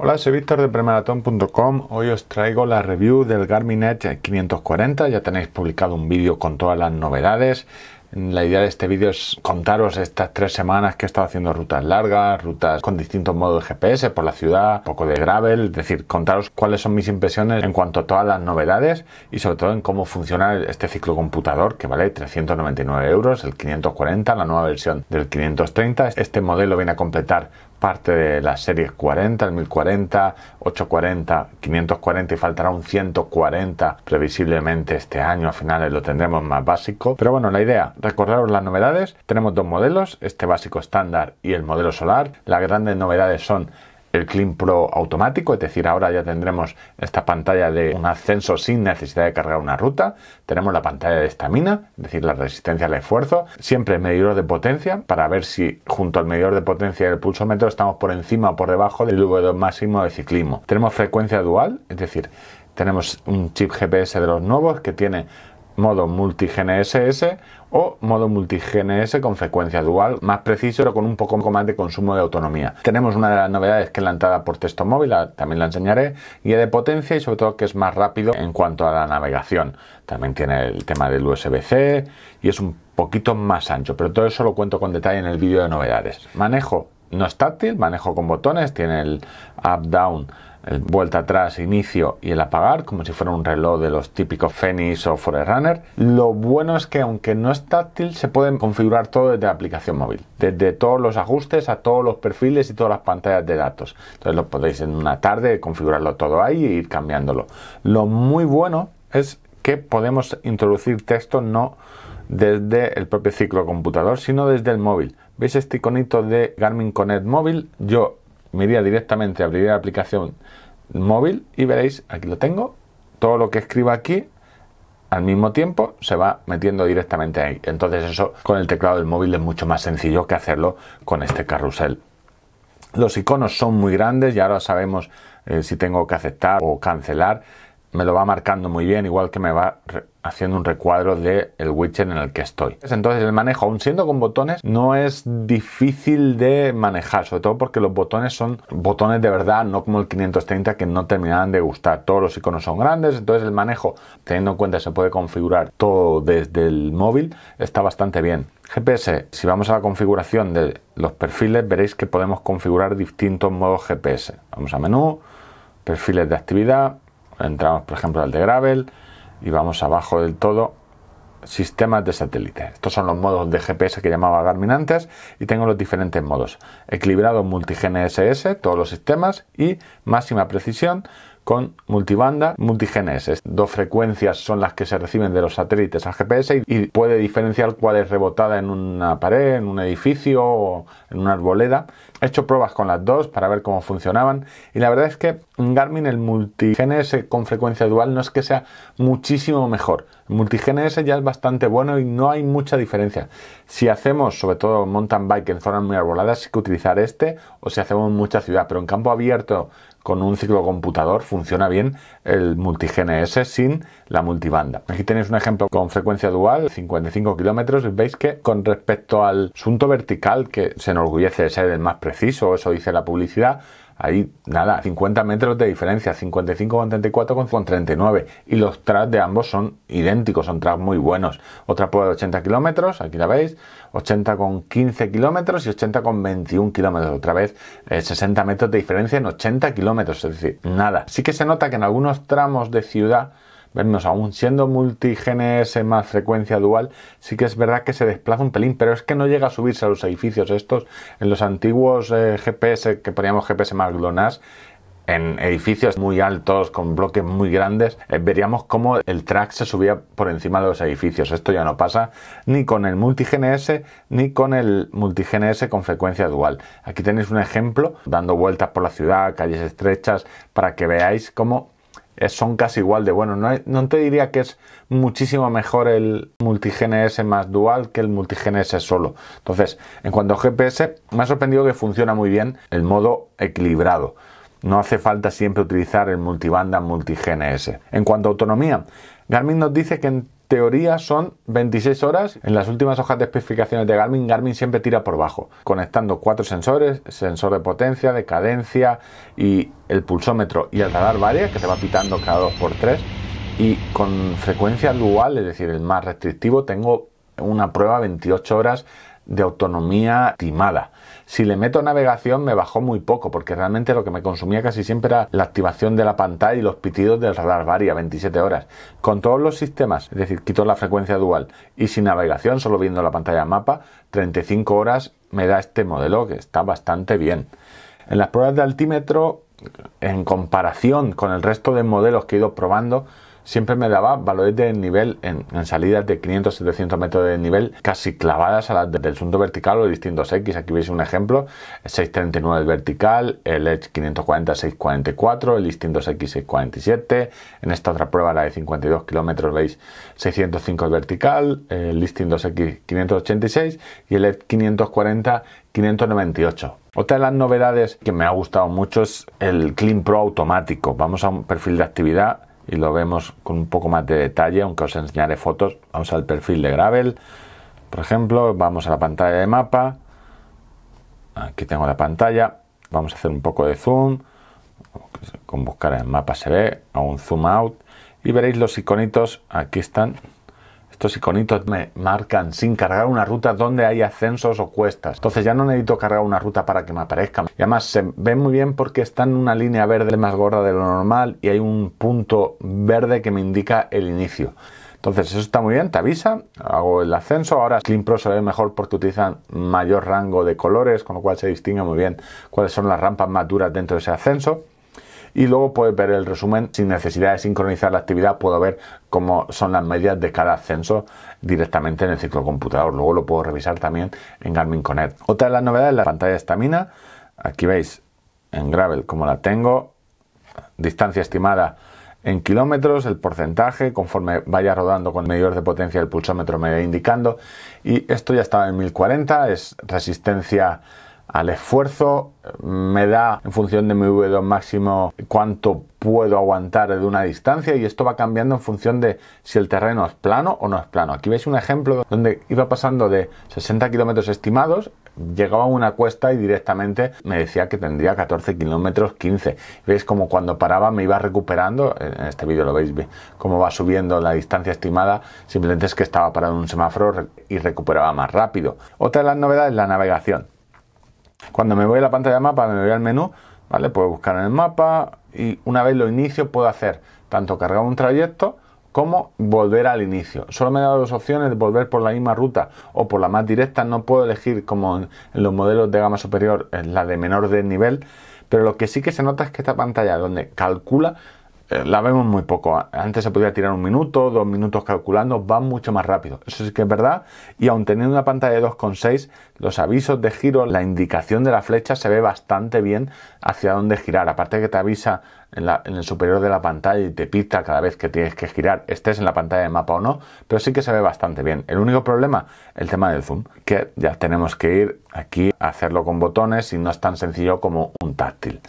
Hola, soy Víctor de Primeratón.com. Hoy os traigo la review del Garmin Edge 540. Ya tenéis publicado un vídeo con todas las novedades. La idea de este vídeo es contaros estas tres semanas que he estado haciendo rutas largas, rutas con distintos modos de GPS por la ciudad, un poco de gravel, es decir, contaros cuáles son mis impresiones en cuanto a todas las novedades y sobre todo en cómo funciona este ciclo computador que vale 399 euros, el 540, la nueva versión del 530. Este modelo viene a completar parte de las series 40, el 1040, 840, 540 y faltará un 140 previsiblemente este año. A finales lo tendremos más básico. Pero bueno, la idea, recordaros las novedades. Tenemos dos modelos, este básico estándar y el modelo solar. Las grandes novedades son el Clean Pro automático, es decir, ahora ya tendremos esta pantalla de un ascenso sin necesidad de cargar una ruta, tenemos la pantalla de estamina, es decir, la resistencia al esfuerzo, siempre medidor de potencia para ver si junto al medidor de potencia del el pulsómetro estamos por encima o por debajo del V2 máximo de ciclismo. Tenemos frecuencia dual, es decir, tenemos un chip GPS de los nuevos que tiene modo multi-GNSS o modo multi-GNS con frecuencia dual, más preciso pero con un poco más de consumo de autonomía. Tenemos una de las novedades que es la entrada por texto móvil, también la enseñaré, guía de potencia y sobre todo que es más rápido en cuanto a la navegación. También tiene el tema del USB-C y es un poquito más ancho, pero todo eso lo cuento con detalle en el vídeo de novedades. Manejo no es táctil, manejo con botones, tiene el up, down, vuelta atrás, inicio y el apagar, como si fuera un reloj de los típicos Fenix o Forerunner. Lo bueno es que aunque no es táctil, se pueden configurar todo desde la aplicación móvil, desde todos los ajustes a todos los perfiles y todas las pantallas de datos. Entonces lo podéis en una tarde configurarlo todo ahí e ir cambiándolo. Lo muy bueno es que podemos introducir texto no desde el propio ciclo computador, sino desde el móvil. ¿Veis este iconito de Garmin Connect móvil? Yo me iría directamente, abrir la aplicación móvil y veréis, aquí lo tengo, todo lo que escriba aquí al mismo tiempo se va metiendo directamente ahí. Entonces eso con el teclado del móvil es mucho más sencillo que hacerlo con este carrusel. Los iconos son muy grandes y ahora sabemos eh, si tengo que aceptar o cancelar. Me lo va marcando muy bien, igual que me va haciendo un recuadro de el widget en el que estoy. Entonces el manejo, aun siendo con botones, no es difícil de manejar, sobre todo porque los botones son botones de verdad, no como el 530 que no terminaban de gustar. Todos los iconos son grandes, entonces el manejo, teniendo en cuenta que se puede configurar todo desde el móvil, está bastante bien. GPS, si vamos a la configuración de los perfiles, veréis que podemos configurar distintos modos GPS. Vamos a menú, perfiles de actividad, entramos por ejemplo al de Gravel, y vamos abajo del todo sistemas de satélite Estos son los modos de GPS que llamaba Garmin antes y tengo los diferentes modos. Equilibrado multigenes todos los sistemas y máxima precisión con multibanda, multigenes. Dos frecuencias son las que se reciben de los satélites al GPS y puede diferenciar cuál es rebotada en una pared, en un edificio o en una arboleda. He hecho pruebas con las dos para ver cómo funcionaban y la verdad es que Garmin el multi con frecuencia dual no es que sea muchísimo mejor. El multi ya es bastante bueno y no hay mucha diferencia. Si hacemos sobre todo mountain bike en zonas muy arboladas sí que utilizar este o si hacemos mucha ciudad, pero en campo abierto con un ciclocomputador funciona bien el MultiGNS sin la multibanda. Aquí tenéis un ejemplo con frecuencia dual, 55 kilómetros, veis que con respecto al asunto vertical que se enorgullece de ser el más preciso, eso dice la publicidad. Ahí, nada, 50 metros de diferencia, 55 con con, 39. Y los tras de ambos son idénticos, son tras muy buenos. Otra prueba de 80 kilómetros, aquí la veis, 80 con 15 kilómetros y 80 con 21 kilómetros. Otra vez, 60 eh, metros de diferencia en 80 kilómetros, es decir, nada. Sí que se nota que en algunos tramos de ciudad vernos, aún siendo multigenes más frecuencia dual, sí que es verdad que se desplaza un pelín, pero es que no llega a subirse a los edificios estos. En los antiguos eh, GPS que poníamos GPS más GLONASS, en edificios muy altos, con bloques muy grandes, eh, veríamos cómo el track se subía por encima de los edificios. Esto ya no pasa ni con el multi ni con el multi con frecuencia dual. Aquí tenéis un ejemplo dando vueltas por la ciudad, calles estrechas, para que veáis cómo son casi igual de bueno No, te diría que es muchísimo mejor el Multigenes más dual que el Multigenes solo. Entonces, en cuanto a GPS, me ha sorprendido que funciona muy bien el modo equilibrado. No hace falta siempre utilizar el multibanda multi En cuanto a autonomía, Garmin nos dice que en teoría son 26 horas. En las últimas hojas de especificaciones de Garmin, Garmin siempre tira por bajo, conectando cuatro sensores, sensor de potencia, de cadencia y el pulsómetro y el radar varias, que te va pitando cada dos por tres Y con frecuencia dual, es decir, el más restrictivo, tengo una prueba 28 horas de autonomía timada. Si le meto navegación me bajó muy poco porque realmente lo que me consumía casi siempre era la activación de la pantalla y los pitidos del radar varía 27 horas. Con todos los sistemas, es decir, quito la frecuencia dual y sin navegación, solo viendo la pantalla mapa, 35 horas me da este modelo que está bastante bien. En las pruebas de altímetro, en comparación con el resto de modelos que he ido probando, siempre me daba valores de nivel en, salidas de 500-700 metros de nivel casi clavadas a las del punto vertical o distintos X. Aquí veis un ejemplo, 639 es vertical, el Edge 540-644, el distintos X 647. En esta otra prueba, la de 52 kilómetros, veis 605 es vertical, el listing 2X 586 y el Edge 540 598. Otra de las novedades que me ha gustado mucho es el Clean Pro automático. Vamos a un perfil de actividad y lo vemos con un poco más de detalle, aunque os enseñaré fotos. Vamos al perfil de Gravel, por ejemplo, vamos a la pantalla de mapa. Aquí tengo la pantalla, vamos a hacer un poco de zoom. Con buscar en mapa se ve, a un zoom out y veréis los iconitos, aquí están, estos iconitos me marcan sin cargar una ruta donde hay ascensos o cuestas. Entonces ya no necesito cargar una ruta para que me aparezcan. Y además se ve muy bien porque está en una línea verde más gorda de lo normal y hay un punto verde que me indica el inicio. Entonces eso está muy bien, te avisa, hago el ascenso, ahora Clean Pro se ve mejor porque utilizan mayor rango de colores, con lo cual se distingue muy bien cuáles son las rampas más duras dentro de ese ascenso y luego puedes ver el resumen sin necesidad de sincronizar la actividad. Puedo ver cómo son las medias de cada ascenso directamente en el ciclo computador. Luego lo puedo revisar también en Garmin Connect. Otra de las novedades es la pantalla de estamina. Aquí veis en Gravel como la tengo. Distancia estimada en kilómetros, el porcentaje, conforme vaya rodando con el medidor de potencia, el pulsómetro me va indicando. Y esto ya estaba en 1040, es resistencia al esfuerzo, me da en función de mi V2 máximo cuánto puedo aguantar de una distancia y esto va cambiando en función de si el terreno es plano o no es plano. Aquí veis un ejemplo donde iba pasando de 60 kilómetros estimados, llegaba a una cuesta y directamente me decía que tendría 14 kilómetros 15. Veis como cuando paraba me iba recuperando, en este vídeo lo veis cómo va subiendo la distancia estimada, simplemente es que estaba parado en un semáforo y recuperaba más rápido. Otra de las novedades es la navegación. Cuando me voy a la pantalla de mapa, me voy al menú, ¿vale? Puedo buscar en el mapa y una vez lo inicio puedo hacer tanto cargar un trayecto como volver al inicio. Solo me da dos opciones de volver por la misma ruta o por la más directa. No puedo elegir como en los modelos de gama superior la de menor desnivel. Pero lo que sí que se nota es que esta pantalla donde calcula eh, la vemos muy poco. Antes se podía tirar un minuto, dos minutos calculando, va mucho más rápido. Eso sí que es verdad. Y aun teniendo una pantalla de 2,6, los avisos de giro, la indicación de la flecha se ve bastante bien hacia dónde girar. Aparte que te avisa en, el superior de la pantalla y te pita cada vez que tienes que girar, estés en la pantalla de mapa o no, pero sí que se ve bastante bien. El único problema, el tema del zoom, que ya tenemos que ir aquí a hacerlo con botones y no es tan sencillo como un táctil.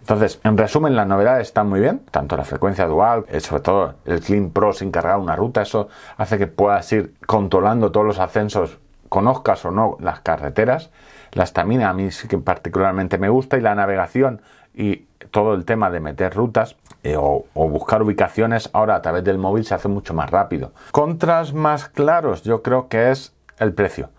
Entonces, en resumen, las novedades están muy bien, tanto la frecuencia dual, eh, sobre todo el Clean Pro sin cargar una ruta, eso hace que puedas ir controlando todos los ascensos, conozcas o no las carreteras. La estamina a mí sí que particularmente me gusta y la navegación y todo el tema de meter rutas eh, o, o, buscar ubicaciones ahora a través del móvil se hace mucho más rápido. Contras más claros yo creo que es el precio.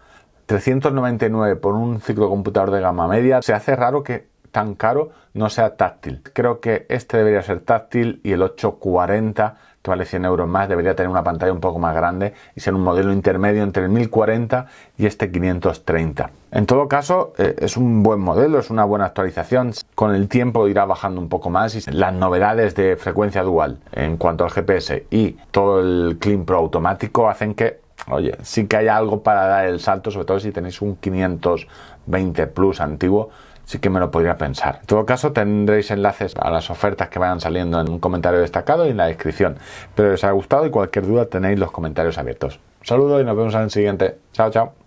399 por un ciclocomputador de gama media. Se hace raro que tan caro no sea táctil. Creo que este debería ser táctil y el 840 que vale 100 euros más, debería tener una pantalla un poco más grande y ser un modelo intermedio entre el 1040 y este 530. En todo caso, eh, es un buen modelo, es una buena actualización. Con el tiempo irá bajando un poco más y las novedades de frecuencia dual en cuanto al GPS y todo el Clean Pro automático hacen que oye, sí que haya algo para dar el salto, sobre todo si tenéis un 520 Plus antiguo sí que me lo podría pensar. En todo caso, tendréis enlaces a las ofertas que vayan saliendo en un comentario destacado y en la descripción. Espero que os haya gustado y cualquier duda tenéis los comentarios abiertos. Saludos saludo y nos vemos en el siguiente. Chao, chao.